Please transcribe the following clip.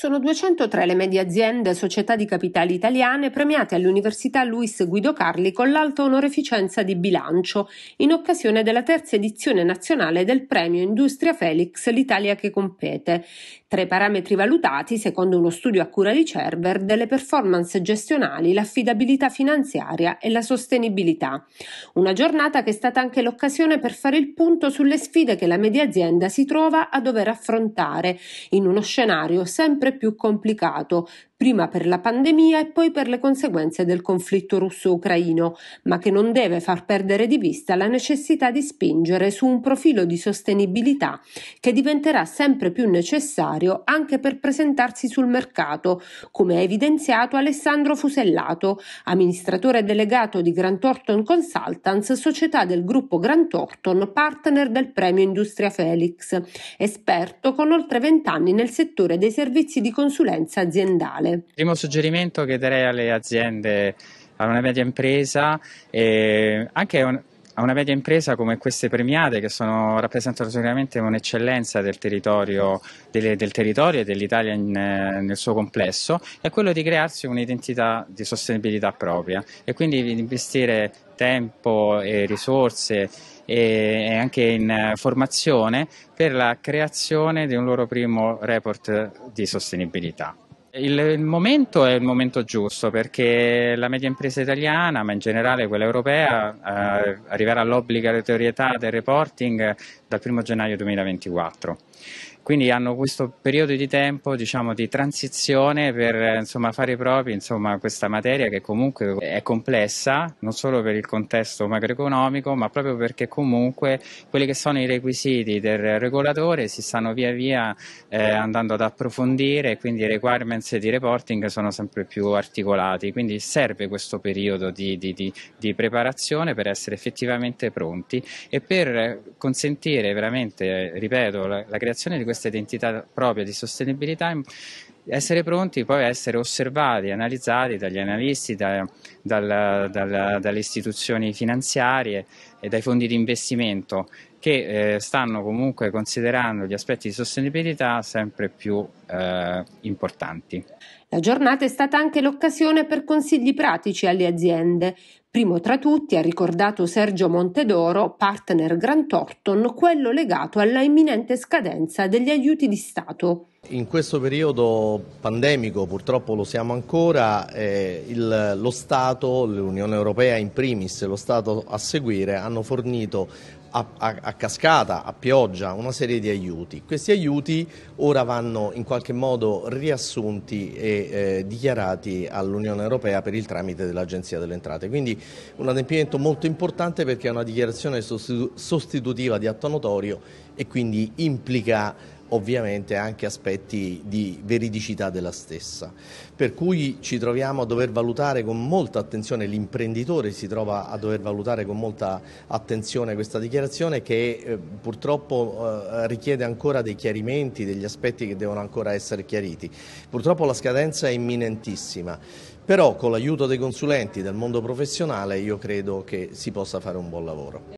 Sono 203 le medie aziende e società di capitali italiane premiate all'Università Luis Guido Carli con l'alta onoreficenza di bilancio in occasione della terza edizione nazionale del premio Industria Felix L'Italia che compete. Tra i parametri valutati, secondo uno studio a cura di Cerver, delle performance gestionali, l'affidabilità finanziaria e la sostenibilità. Una giornata che è stata anche l'occasione per fare il punto sulle sfide che la media azienda si trova a dover affrontare in uno scenario sempre sempre più complicato prima per la pandemia e poi per le conseguenze del conflitto russo-ucraino, ma che non deve far perdere di vista la necessità di spingere su un profilo di sostenibilità che diventerà sempre più necessario anche per presentarsi sul mercato, come ha evidenziato Alessandro Fusellato, amministratore delegato di Grant Thornton Consultants, società del gruppo Grant Thornton, partner del premio Industria Felix, esperto con oltre 20 anni nel settore dei servizi di consulenza aziendale professionale? Il primo suggerimento che darei alle aziende, a una media impresa, eh, anche un, a una media impresa come queste premiate che sono, rappresentano sicuramente un'eccellenza del territorio, delle, del territorio e dell'Italia in, nel suo complesso, è quello di crearsi un'identità di sostenibilità propria e quindi di investire tempo e risorse e anche in formazione per la creazione di un loro primo report di sostenibilità. Il, momento è il momento giusto perché la media impresa italiana, ma in generale quella europea, eh, arriverà all'obbligatorietà del reporting dal 1 gennaio 2024. Quindi hanno questo periodo di tempo diciamo, di transizione per insomma, fare propri insomma, questa materia che comunque è complessa, non solo per il contesto macroeconomico, ma proprio perché comunque quelli che sono i requisiti del regolatore si stanno via via eh, andando ad approfondire, quindi i requirements esigenze di reporting sono sempre più articolati, quindi serve questo periodo di, di, di, di preparazione per essere effettivamente pronti e per consentire veramente, ripeto, la, la creazione di questa identità propria di sostenibilità essere pronti poi a essere osservati, analizzati dagli analisti, da, dal, dal, dalle istituzioni finanziarie e dai fondi di investimento che eh, stanno comunque considerando gli aspetti di sostenibilità sempre più eh, importanti. La giornata è stata anche l'occasione per consigli pratici alle aziende. Primo tra tutti ha ricordato Sergio Montedoro, partner Grant Orton, quello legato alla imminente scadenza degli aiuti di Stato. In questo periodo pandemico, purtroppo lo siamo ancora, eh, il, lo Stato, l'Unione Europea in primis, lo Stato a seguire hanno fornito a, a, a, cascata, a pioggia, una serie di aiuti. Questi aiuti ora vanno in qualche modo riassunti e eh, dichiarati all'Unione Europea per il tramite dell'Agenzia delle Entrate. Quindi un adempimento molto importante perché è una dichiarazione sostitu sostitutiva di atto notorio e quindi implica ovviamente anche aspetti di veridicità della stessa. Per cui ci troviamo a dover valutare con molta attenzione, l'imprenditore si trova a dover valutare con molta attenzione questa dichiarazione che eh, purtroppo eh, richiede ancora dei chiarimenti, degli aspetti che devono ancora essere chiariti. Purtroppo la scadenza è imminentissima, però con l'aiuto dei consulenti del mondo professionale io credo che si possa fare un buon lavoro.